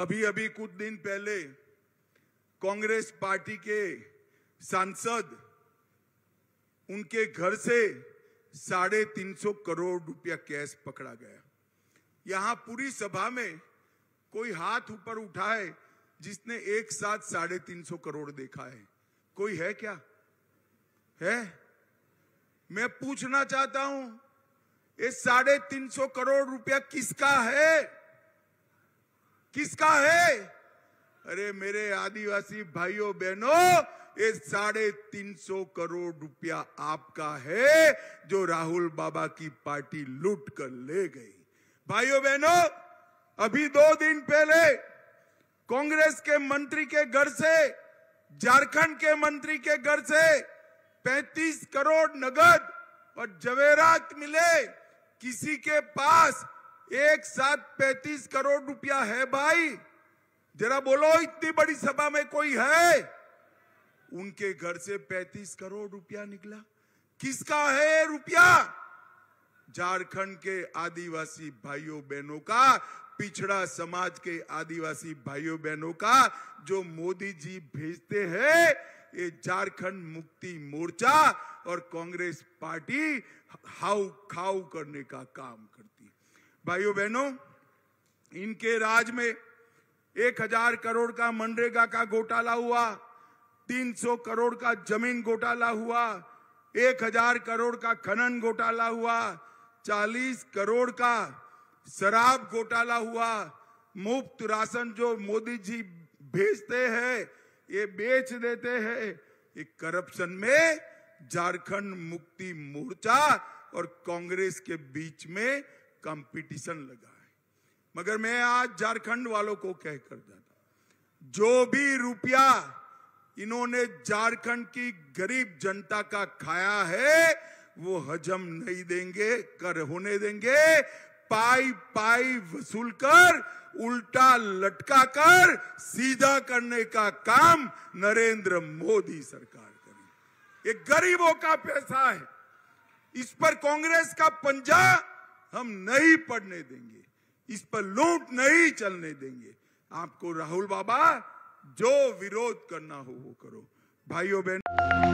अभी अभी कुछ दिन पहले कांग्रेस पार्टी के सांसद उनके घर से साढ़े तीन सौ करोड़ रुपया कैश पकड़ा गया यहां पूरी सभा में कोई हाथ ऊपर उठाए जिसने एक साथ साढ़े तीन सौ करोड़ देखा है कोई है क्या है मैं पूछना चाहता हूं ये साढ़े तीन सौ करोड़ रुपया किसका है किसका है अरे मेरे आदिवासी भाइयों बहनों ये साढ़े तीन सौ करोड़ रुपया आपका है जो राहुल बाबा की पार्टी लूट कर ले गई भाइयों बहनों अभी दो दिन पहले कांग्रेस के मंत्री के घर से झारखंड के मंत्री के घर से 35 करोड़ नगद और जवेरात मिले किसी के पास एक साथ पैतीस करोड़ रुपया है भाई जरा बोलो इतनी बड़ी सभा में कोई है उनके घर से पैतीस करोड़ रुपया निकला किसका है रुपया झारखंड के आदिवासी भाइयों बहनों का पिछड़ा समाज के आदिवासी भाइयों बहनों का जो मोदी जी भेजते हैं ये झारखंड मुक्ति मोर्चा और कांग्रेस पार्टी हाउ खाऊ करने का काम करती है भाइयों बहनों इनके राज में एक हजार करोड़ का मनरेगा का घोटाला हुआ 300 करोड़ का जमीन घोटाला हुआ एक हजार करोड़ का खनन घोटाला हुआ 40 करोड़ का शराब घोटाला हुआ मुफ्त राशन जो मोदी जी भेजते हैं ये बेच देते हैं ये करप्शन में झारखंड मुक्ति मोर्चा और कांग्रेस के बीच में कंपटीशन लगा है मगर मैं आज झारखंड वालों को कहकर जाता जो भी रुपया इन्होंने झारखंड की गरीब जनता का खाया है वो हजम नहीं देंगे कर होने देंगे पाई पाई वसूल कर उल्टा लटका कर सीधा करने का काम नरेंद्र मोदी सरकार करे ये गरीबों का पैसा है इस पर कांग्रेस का पंजा हम नहीं पढ़ने देंगे इस पर लूट नहीं चलने देंगे आपको राहुल बाबा जो विरोध करना हो वो करो भाइयों बहनों